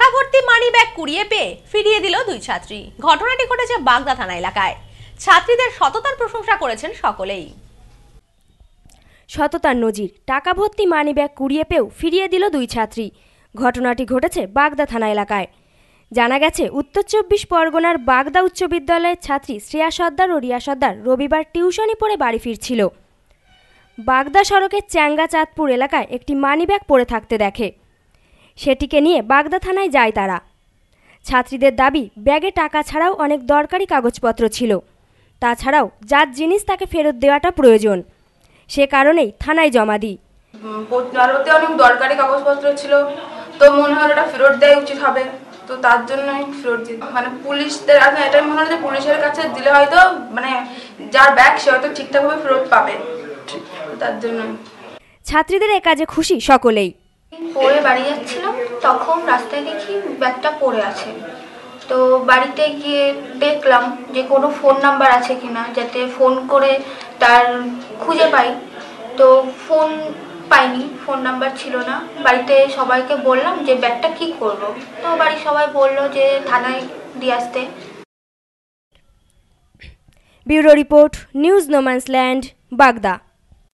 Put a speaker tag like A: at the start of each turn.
A: টাকা ভর্তি money bag কুড়িয়ে পেয়ে ফিরিয়ে দিল দুই ছাত্রী ঘটনাটি ঘটেছে বাগদা থানা এলাকায় ছাত্রীদের সততার প্রশংসা করেছেন সকলেই
B: সততার নজির টাকা ভর্তি মানি ব্যাগ কুড়িয়ে পেয়েও ফিরিয়ে দিল দুই ছাত্রী ঘটনাটি ঘটেছে বাগদা থানা এলাকায় জানা গেছে উত্তর চব্বিশ পরগনার বাগদা উচ্চ বিদ্যালয়ের ছাত্রী শ্রেয়া সর্দার ও রিয়া সর্দার রবিবার টিউশনি পড়ে বাড়ি ফিরছিল বাগদা সড়কের চ্যাঙ্গা চাঁদপুর এলাকায় একটি মানিব্যাগ পড়ে থাকতে দেখে সেটিকে নিয়ে বাগদা থানায় যায় তারা ছাত্রীদের দাবি ব্যাগে টাকা ছাড়াও অনেক দরকারি কাগজপত্র ছিল তাছাড়াও যার জিনিস তাকে ফেরত দেওয়াটা প্রয়োজন সে কারণেই থানায় জমা দিই
C: আরতে অনেক দরকারি কাগজপত্র ছিল তো মনে হয় ওটা ফেরত দেওয়া উচিত হবে তো তার জন্য ফেরত দিই মানে পুলিশদের এটাই মনে হয় যে পুলিশের কাছে দিলে হয়তো মানে যার ব্যাগ সে হয়তো ঠিকঠাকভাবে ফেরত পাবে তার
D: জন্য ছাত্রীদের এ কাজে খুশি সকলেই
C: পরে বাড়ি যাচ্ছিলাম তখন
E: রাস্তায় দেখি ব্যাগটা পড়ে আছে তো বাড়িতে গিয়ে দেখলাম যে কোনো ফোন নাম্বার আছে কিনা যাতে ফোন করে তার খুঁজে পাই তো ফোন পাইনি ফোন নাম্বার ছিল না বাড়িতে সবাইকে বললাম যে ব্যাগটা কি করব তো বাড়ির সবাই বলল যে থানায় দিয়ে আসতে
B: bureau report news no man's land বাগদা